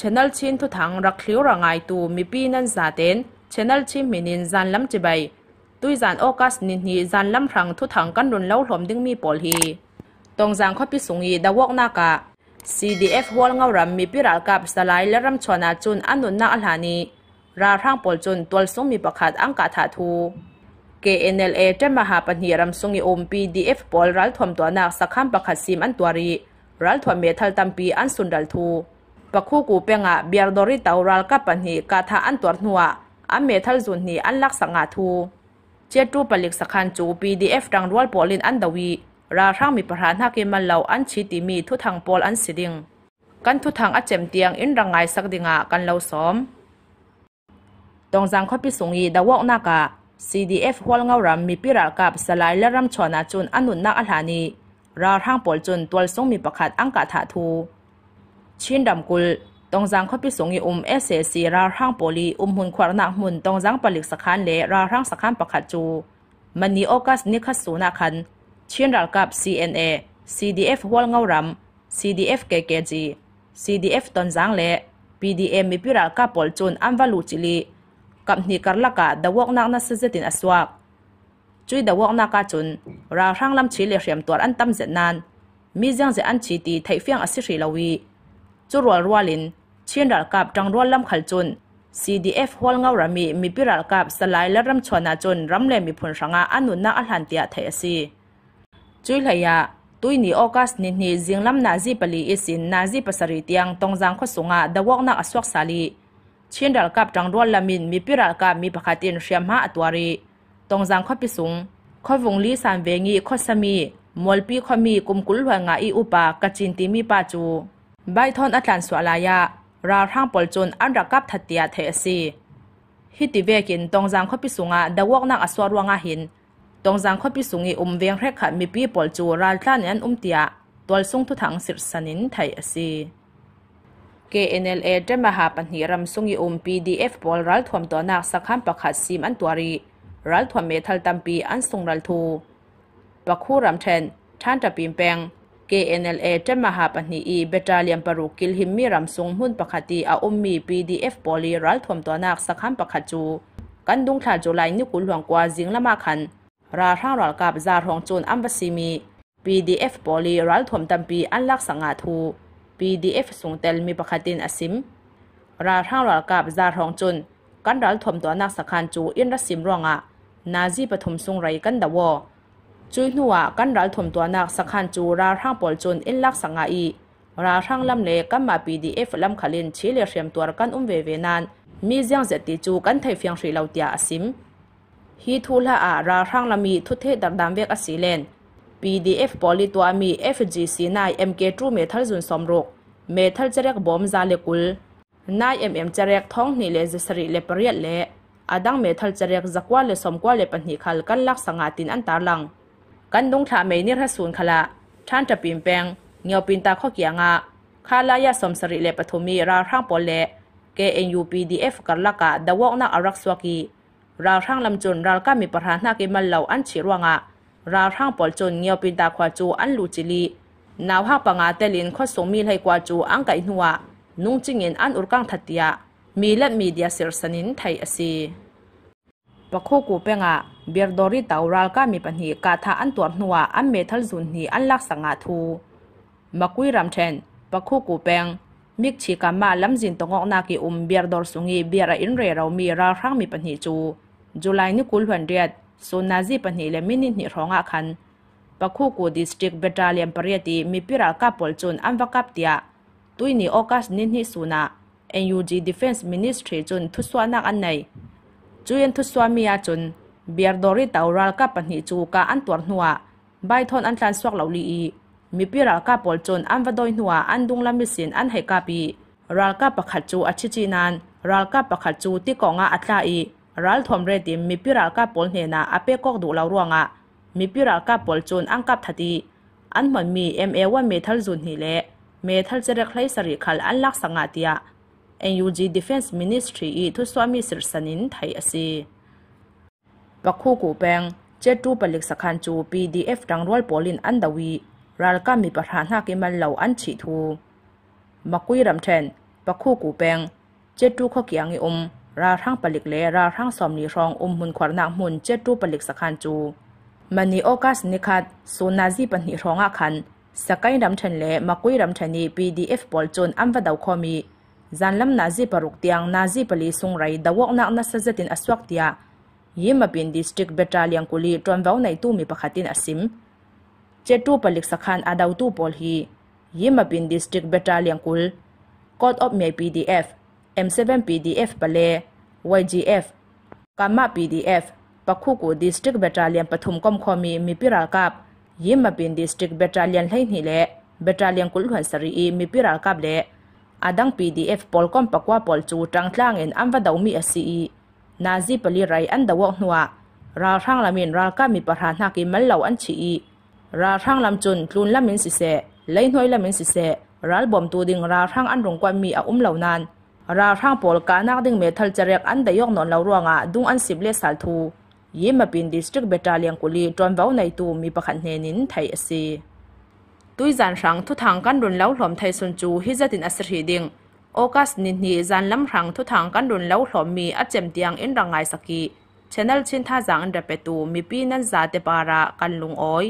ชนัลชินทุทังรักเลี้ยวระไงตูมีปีนันซาเตนชนัลชินมีนินจันล้ำจีใบตุยจันโอกาสนินีจันล้ำพังทุทังกันรุนเล้าหลอมดึงมีปอลฮีตรงจังข้อพิสุงีดาวกนากะ CDF วอลเงารำมีปีรักกับสลายและรำชวนอาจุนอันนุนนาอัลฮานีราร่างปอลจุนตัวสุงมีประคัดอังกาธาทู k n l เจะมหาปัญญารำสุงอีอมปี DF ปอลรัลทวมตัวนาสักข้ามประคัดซีมอันตัวรีรัลทวมเมทัลตัมปีอันสุนดัลทูปักคู่กูเป็งอ่ะเบียร์ดอริตาวรัลกับปันหีกาทาอันตัวหัวอเมทัลจุนนีอันลักสังอาทูเจ้าจูปลิกสักขันจูปีดีเอฟดังรัลปอลินอันดวีราชัางมีประธานหักเกมันเหล่าอันชีติมีทุทางปอลอันสิดิงกันทุทางอัจเจมเตียงอินรังไงสักดิงะกันเหล่าซ้อมตรงจังข้อพิสุงยีดาวกนากา CDF หัวเงารำมีปิรากับสลายและรำชอนาจุนอันหนุนนักอัลานีราชัางปอลจุนตัวสงมีประคัดอังกาถาทูชินดำกุลตองจังขพิสงยอุมเอเซซีราร่างโปลีอุมหุนควรนักมุนตองจังปลิกสักขันเลราร่างสักันปะขัดจูมันนีโอกัสนิคัสูนาคันชินรักับ CNA CDF วอลเงารัำ CDF k k ี CDF ตอนจังเล PDM มีพิรักับปอลจุนอัมวาลูจิลีกับนีการลักะดาวกนักนัสเซตินอสวากจุยดาวกนักกาจุนราร่างลำชีเลเรียมตัวอันตั้มเจนนันมีเจ้างเจอันชีตีไทเฟียงอสิริลาวีจุรัวรัวลินเชียนรัลกับจังรัวลำขัลจุน CDF ฮวลเงารามีมีพิรัลกับสลายและรำชวนาจนรำเลมีผลสังอาอันุนนาอัลฮันเตียเทียซีจุยเหลยตุยนีออกัสนินีจิงลำนาจีปลีอิสินนาจีปัสริตียงตองจังขสุงาดวกนักอสวกสาลีเชียนรัลกับจังรัวลามินมีพิรัลกับมีปะคาตินเชียมหาอตวารีตองจังขปิสุงขวงลีสานเวงีขสมีมอลปีขมีกุมกุลหัวงาอีอุปากจินติมีปาจูใบทอนอัตลันสวลายะราทั้งปอลจนอันรักับทัตตยาเทสีฮิติเวกินตองจังข้อพิสุงะดาวกนักอสวรวงาหินตองจังข้อพิสุงีอุมเวียงเรกขันมีปีปอลจูราลานอันอุมเตียตัวสุงทุถังสิรสนินไทยสี KNLA จะมาหาปัญหารำสุงยอุม PDF บอลรัลทวมตัวนักสักขันประคัดซีมอันตัวรีรัลทวมเมทัลตัมปีอันสุงรัลทูปักคู่รำเทนท่านจะปีมแปง KNLA เจมหาปนีอีเบตาเลียมปรุกิลหิมมีรำสุงหุ่นปกติอาอมมี PDF ปอลีรัลทวมตัวนักสักันปกจูกันดุงถาจุไลนิคุลหลวงกว่าจิงละมาขันราท่างรอลกับจารองจูนอัมบซีมี PDF ปอลีรัลทวมตัมปีอันลักสังอาทู PDF สุงเตลมีปกตินอสิม ราท่างรอลกับจารองจุนกันรัลทวมตัวนักสักหันจูอินรัสิมรองอะนาจีปฐมสุงไรกันดาวจุยนัวกันรัลถมตัวนักสักขันจูราทางปอลจนอินลักสังไอีราทางลำเลกันมาปีดีเอฟลำขลินชีเลเรียมตัวกันอุ้มเวเวนันมีเสียงเจติจูกันไทยเฟียงสีเหลาเตียอสิมฮีทูละอาราทางลำมีทุเทดักดามเวกอสีเลนเอฟปอลตัวมีเอฟจีซีนายเอ็มเกูเมทัลจุนสมรกเมทัลจะเรียกบอมซาเลกุลนาย็มจะเรียกท้องนี่เลจสริเลปเรียดเลอดังเมทัลจะเรียกจักว่าเลสมกว่าเลปันหิคัลกันลักสังอาตินอันตาลังกันดงถาเมนิรศูนคขละท่านจะปีนแปลง เงียวปีนตาข้อเกียงะคาลายาสมสริเลปุมีราท่างปอลเลเกเอ็นยูปีดีเอฟกันลกะดาวกนักอารักสวากีราท่างลำจนราก้ามีประธานนักเกมันเหล่าอันฉิรวงะราท่างปอลจนเงียวปีนตาควาจูอันลูจิลีนาวหักปังอาเตลินข้อสงมีให้ควาจูอังไกนัวนุ่งจิงเงินอันอุรกังทัตยามีและมีเดียเอร์สนินไทยอสีပခုကူပငါဘီရဒိုရီတောရာလ်ကာမီပနီကာသာအန်တောနှွာအမေသလ်ဇွန်နီအန်လက်ဆငါထူမကွီရမ်ထန်ပခုကူပငမိကချီကမာလမ်ဇင်တငေါနာကီအုံဘီရဒေါ်ဆူငီဘီရာအင်ရေရောမီရာခန်းမီပနီချူဇူလိုင်နီကူလ်ဟန်ဒရက်ဆိုနာဇီပနီလေမီနီနီရောငါခန်ပခုကူဒီစတစ်ဘက်တာလီယံပရီတီမီပီရာကပိုလ်ချွန်အမ်ဝကပ်တီယာတွိနီအော့ကတ်နီနီဆူနာ NUG Defense Ministry ချွန်သူဆွာနာအန်နိုင်จุยันทุสวามีอาจุนเบียร์ดอริตาุรัลกับปัญหิจูกาอันตัวหนัวใบทอนอันทันสวกเหลาลีอีมีพิรัลกับปอลจนอันวดอยหนัวอันดุงลำมิสินอันเหกาปีรัลกับปักขัดจูอชิจีนันรัลกับปักขัดจูที่กองอาอัตลาอีรัลทอมเรติมมีพิรัลกับปอลเฮนาอเปกอกดูเหลาร่วงอ่ะมีพิรัลกับปอลจนอังกับทัดี อันเหมือนมีเอ็มเอว่าเมทัลจุนฮีเลเมทัลเจริญไคลสริขัลอันลักสังอาตย NUG Defense Ministry อีทุสวามีสิรสนินไทยอสีปักคู่กูแปงเจ็ดูปลิกสักันจู PDF ดังรวลปอลินอันดาวีรัลกามีประธานหากิมันเหล่าอันฉีทูมาคุยรำเทนปักคู่กูแปงเจ็ดรูข้อเกียงอีอมราทั้งปลิกเลราทั้งสอมนีรองอมหุนขวานางหุนเจ็ดูปลิกสักันจูมันนีโอกาสนิคัดสูนาซีปันหิรองอาคันสกายรำเทนเลมาคุยรำเทนี PDF บอลจนอันวะดาวคอมี zanlam nazi paruk tiang nazi pali sungrai dawok nak na sazatin aswak tia. Yimapin district betaliang kuli tuanvaw na itu mi pakatin asim. Cetu palik sakhan adaw tu pol hi. Yimapin district betaliang kul. Kod op may PDF, M7 PDF pale, YGF, Kama PDF, Pakuku district betaliang patum kom komi mi piral kap. Yimapin district betaliang lain hile, betaliang kul huan i mi piral le. อดังีดีเอฟพอลคอมปักว่าปอลจูจังจ้างเองอันว่าดาวมีเอซีนาซีปลีไรอันดาวหนัวราช่างลำเอนราก้ามีประธานากิมันเหล่าอันชีราช่างลำจุนลุนลำเอ็นสิเสไล่หน่วยลำเอนสิเสรัลบอมตัวดึงราช่างอันรงกวนมีอาอุ้มเหล่านั้นราช่างปอลกานักดึงเมทัลเจะรีกอันดายกนนเหล่าร่วงะดุงอันสิบเลสัลทูยิ่มาเป็นดิสตริกเบตาเลียงกุลีจอนเบ้าในตูมีประคันเฮนินไทยอซีตุยจันรังทุทางกันรุนเล้าหลอมไทยสุนจูฮิจตินอัสรีดิงโอกาสนินฮีจันลำรังทุทางกันรุนเล้าหลอมมีอัจเจมเตียงอินรังไงสกีชแนลชินท่าจังอันเดเปตูมีปีนันซาเตปาระกันลุงอ้อย